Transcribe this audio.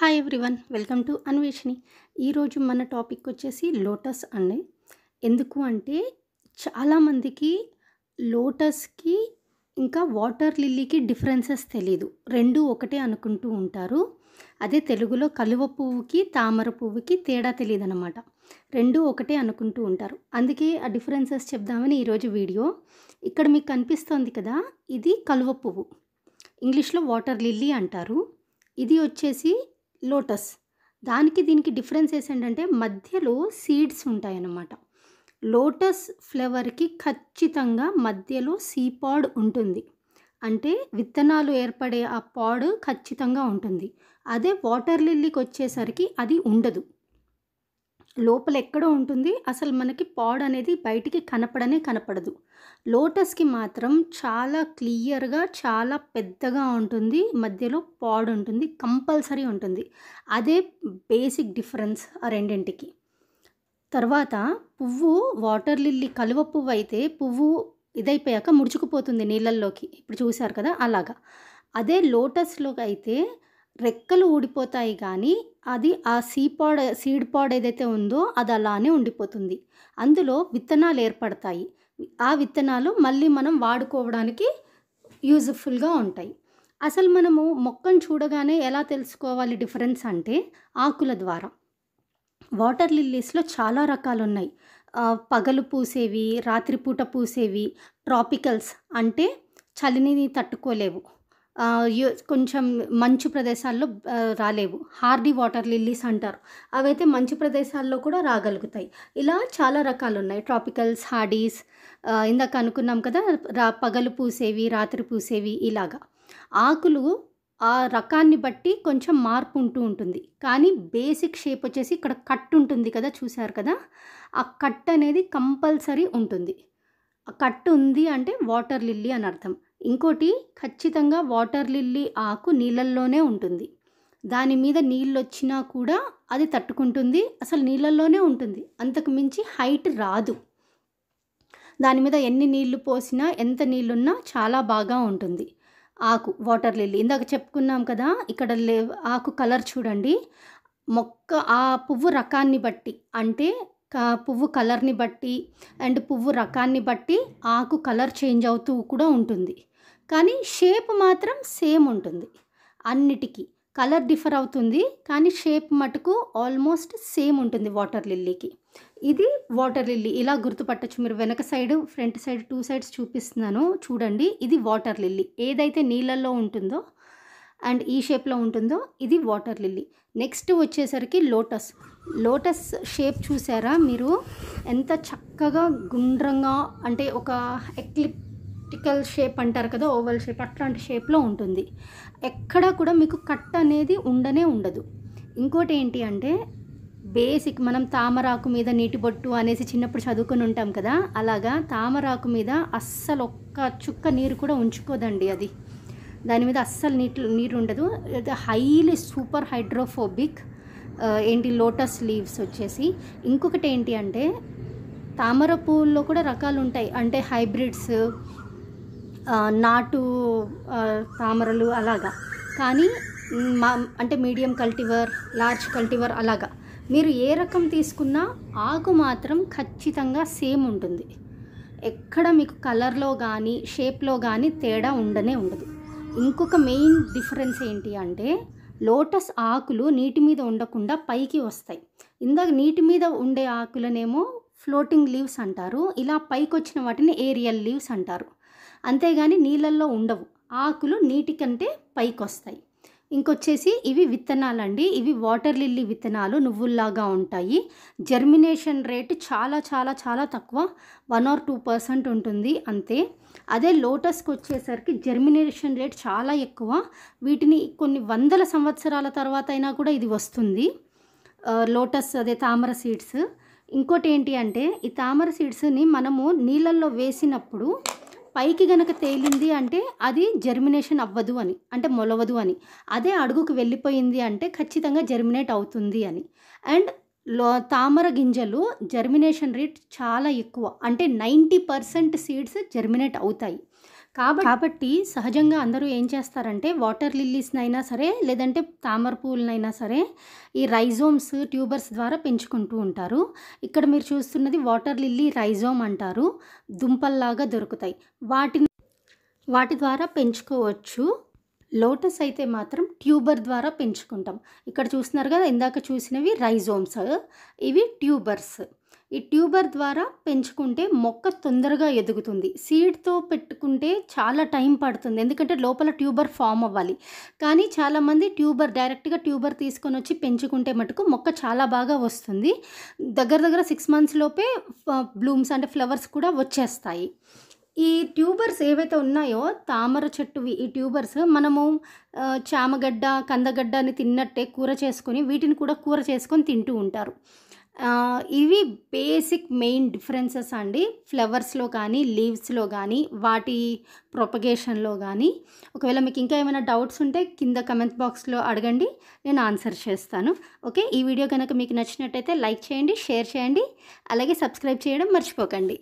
hi everyone welcome to Anveshani ఈరోజు మన topic వచ్చేసి లోటస్ అండి ఎందుకు అంటే చాలామందికి లోటస్కి ఇంకా వాటర్ లిల్లీకి డిఫరెన్సెస్ తెలీదు రెండు ఒకటే అనుకుంటూ ఉంటారు అదే తెలుగులో కలువ పువ్వుకి తామర పువ్వుకి తేడా తెలియదు అనమాట రెండు ఒకటే అనుకుంటూ ఉంటారు అందుకే ఆ డిఫరెన్సెస్ చెప్దామని ఈరోజు వీడియో ఇక్కడ మీకు కనిపిస్తోంది కదా ఇది కలువ పువ్వు ఇంగ్లీష్లో వాటర్ లిల్లీ అంటారు ఇది వచ్చేసి లోటస్ దానికి దీనికి డిఫరెన్స్ ఏంటంటే మధ్యలో సీడ్స్ ఉంటాయన్నమాట లోటస్ ఫ్లేవర్కి ఖచ్చితంగా మధ్యలో సీపాడ్ ఉంటుంది అంటే విత్తనాలు ఏర్పడే ఆ పాడ్ ఖచ్చితంగా ఉంటుంది అదే వాటర్ లిల్లీకి వచ్చేసరికి అది ఉండదు లోపల ఎక్కడో ఉంటుంది అసలు మనకి పాడ్ అనేది బయటికి కనపడనే కనపడదు లోటస్కి మాత్రం చాలా క్లియర్గా చాలా పెద్దగా ఉంటుంది మధ్యలో పాడ్ ఉంటుంది కంపల్సరీ ఉంటుంది అదే బేసిక్ డిఫరెన్స్ ఆ రెండింటికి తర్వాత పువ్వు వాటర్ లిల్లీ కలువ పువ్వు అయితే పువ్వు ఇదైపోయాక ముడుచుకుపోతుంది నీళ్ళల్లోకి ఇప్పుడు చూశారు కదా అలాగా అదే లోటస్లో అయితే రెక్కలు ఊడిపోతాయి కానీ అది ఆ సీ పాడ్ సీడ్ పాడ్ ఏదైతే ఉందో అది అలానే ఉండిపోతుంది అందులో విత్తనాలు ఏర్పడతాయి ఆ విత్తనాలు మళ్ళీ మనం వాడుకోవడానికి యూజ్ఫుల్గా ఉంటాయి అసలు మనము మొక్కను చూడగానే ఎలా తెలుసుకోవాలి డిఫరెన్స్ అంటే ఆకుల ద్వారా వాటర్ లిల్లీస్లో చాలా రకాలు ఉన్నాయి పగలు పూసేవి రాత్రిపూట పూసేవి ట్రాపికల్స్ అంటే చలిని తట్టుకోలేవు కొంచెం మంచు ప్రదేశాల్లో రాలేవు హార్డీ వాటర్ లిల్లీస్ అంటారు అవైతే మంచు ప్రదేశాల్లో కూడా రాగలుగుతాయి ఇలా చాలా రకాలు ఉన్నాయి ట్రాపికల్స్ హార్డీస్ ఇందాక అనుకున్నాం కదా రా పగలు పూసేవి రాత్రి పూసేవి ఇలాగా ఆకులు ఆ రకాన్ని బట్టి కొంచెం మార్పు ఉంటూ ఉంటుంది కానీ బేసిక్ షేప్ వచ్చేసి ఇక్కడ కట్ ఉంటుంది కదా చూశారు కదా ఆ కట్ అనేది కంపల్సరీ ఉంటుంది ఆ కట్ ఉంది అంటే వాటర్ లిల్లీ అని అర్థం ఇంకోటి ఖచ్చితంగా వాటర్ లిల్లీ ఆకు నీళ్ళల్లోనే ఉంటుంది దాని మీద నీళ్ళు వచ్చినా కూడా అది తట్టుకుంటుంది అసలు నీళ్ళల్లోనే ఉంటుంది అంతకు మించి హైట్ రాదు దాని మీద ఎన్ని నీళ్లు పోసినా ఎంత నీళ్ళున్నా చాలా బాగా ఉంటుంది ఆకు వాటర్ లిల్లీ ఇందాక చెప్పుకున్నాం కదా ఇక్కడ లే ఆకు కలర్ చూడండి మొక్క ఆ పువ్వు రకాన్ని బట్టి అంటే పువ్వు కలర్ని బట్టి అండ్ పువ్వు రకాన్ని బట్టి ఆకు కలర్ చేంజ్ అవుతూ కూడా ఉంటుంది కానీ షేప్ మాత్రం సేమ్ ఉంటుంది అన్నిటికీ కలర్ డిఫర్ అవుతుంది కానీ షేప్ మటుకు ఆల్మోస్ట్ సేమ్ ఉంటుంది వాటర్ లిల్లీకి ఇది వాటర్ లిల్లీ ఇలా గుర్తుపట్టచ్చు మీరు వెనక side front side two sides చూపిస్తున్నాను చూడండి ఇది వాటర్ లిల్లీ ఏదైతే నీళ్ళల్లో ఉంటుందో అండ్ ఈ షేప్లో ఉంటుందో ఇది వాటర్ లిల్లీ నెక్స్ట్ వచ్చేసరికి లోటస్ లోటస్ షేప్ చూసారా మీరు ఎంత చక్కగా గుండ్రంగా అంటే ఒక ఎక్లిప్ ఎలిప్టికల్ షేప్ అంటారు కదా ఓవల్ షేప్ అట్లాంటి షేప్లో ఉంటుంది ఎక్కడా కూడా మీకు కట్ అనేది ఉండనే ఉండదు ఇంకోటి ఏంటి అంటే బేసిక్ మనం తామరాకు మీద నీటి బొట్టు అనేసి చిన్నప్పుడు చదువుకుని ఉంటాం కదా అలాగా తామరాకు మీద అస్సలు ఒక్క చుక్క నీరు కూడా ఉంచుకోదండి అది దాని మీద అస్సలు నీటి నీరు ఉండదు హైలీ సూపర్ హైడ్రోఫోబిక్ ఏంటి లోటస్ లీవ్స్ వచ్చేసి ఇంకొకటి ఏంటి అంటే తామర పువ్వుల్లో కూడా రకాలు ఉంటాయి అంటే హైబ్రిడ్స్ నాటు తామరలు అలాగా కానీ మా అంటే మీడియం కల్టివర్ లార్జ్ కల్టివర్ అలాగా మీరు ఏ రకం తీసుకున్నా ఆకు మాత్రం ఖచ్చితంగా సేమ్ ఉంటుంది ఎక్కడ మీకు కలర్లో కానీ షేప్లో కానీ తేడా ఉండనే ఉండదు ఇంకొక మెయిన్ డిఫరెన్స్ ఏంటి అంటే లోటస్ ఆకులు నీటి మీద ఉండకుండా పైకి వస్తాయి ఇందాక నీటి మీద ఉండే ఆకులనేమో ఫ్లోటింగ్ లీవ్స్ అంటారు ఇలా పైకి వచ్చిన వాటిని ఏరియల్ లీవ్స్ అంటారు అంతేగాని నీళ్ళల్లో ఉండవు ఆకులు నీటి కంటే పైకొస్తాయి ఇంకొచ్చేసి ఇవి విత్తనాలు అండి ఇవి వాటర్ లిల్లీ విత్తనాలు నువ్వుల్లాగా ఉంటాయి జర్మినేషన్ రేట్ చాలా చాలా చాలా తక్కువ వన్ ఆర్ టూ పర్సెంట్ ఉంటుంది అంతే అదే లోటస్కి వచ్చేసరికి జర్మినేషన్ రేట్ చాలా ఎక్కువ వీటిని కొన్ని వందల సంవత్సరాల తర్వాత అయినా కూడా ఇది వస్తుంది లోటస్ అదే తామర సీడ్స్ ఇంకోటి ఏంటి అంటే ఈ తామర సీడ్స్ని మనము నీళ్ళల్లో వేసినప్పుడు పైకి గనక తేలింది అంటే అది జర్మినేషన్ అవ్వదు అని అంటే మొలవదు అని అదే అడుగుకు వెళ్ళిపోయింది అంటే ఖచ్చితంగా జర్మినేట్ అవుతుంది అని అండ్ లో తామర గింజలు జర్మినేషన్ రేట్ చాలా ఎక్కువ అంటే నైంటీ పర్సెంట్ సీడ్స్ జర్మినేట్ అవుతాయి కాబట్టి కాబట్టి సహజంగా అందరూ ఏం చేస్తారంటే వాటర్ లిల్లీస్నైనా సరే లేదంటే తామర పూలనైనా సరే ఈ రైజోమ్స్ ట్యూబర్స్ ద్వారా పెంచుకుంటూ ఉంటారు ఇక్కడ మీరు చూస్తున్నది వాటర్ లిల్లీ రైజోమ్ అంటారు దుంపల్లాగా దొరుకుతాయి వాటిని వాటి ద్వారా పెంచుకోవచ్చు లోటస్ అయితే మాత్రం ట్యూబర్ ద్వారా పెంచుకుంటాం ఇక్కడ చూస్తున్నారు కదా ఇందాక చూసినవి రైజోమ్స్ ఇవి ట్యూబర్స్ ఈ ట్యూబర్ ద్వారా పెంచుకుంటే మొక్క తొందరగా ఎదుగుతుంది సీడ్తో పెట్టుకుంటే చాలా టైం పడుతుంది ఎందుకంటే లోపల ట్యూబర్ ఫామ్ అవ్వాలి కానీ చాలామంది ట్యూబర్ డైరెక్ట్గా ట్యూబర్ తీసుకొని వచ్చి పెంచుకుంటే మటుకు మొక్క చాలా బాగా వస్తుంది దగ్గర దగ్గర సిక్స్ మంత్స్ లోపే బ్లూమ్స్ అంటే ఫ్లవర్స్ కూడా వచ్చేస్తాయి ఈ ట్యూబర్స్ ఏవైతే ఉన్నాయో తామర చెట్టువి ఈ ట్యూబర్స్ మనము చామగడ్డ కందగడ్డ అని తిన్నట్టే కూర చేసుకొని వీటిని కూడా కూర చేసుకొని తింటూ ఉంటారు ఇవి బేసిక్ మెయిన్ డిఫరెన్సెస్ అండి ఫ్లవర్స్లో కానీ లీవ్స్లో కానీ వాటి ప్రొపగేషన్లో కానీ ఒకవేళ మీకు ఇంకా ఏమైనా డౌట్స్ ఉంటే కింద కమెంట్ బాక్స్లో అడగండి నేను ఆన్సర్ చేస్తాను ఓకే ఈ వీడియో కనుక మీకు నచ్చినట్టయితే లైక్ చేయండి షేర్ చేయండి అలాగే సబ్స్క్రైబ్ చేయడం మర్చిపోకండి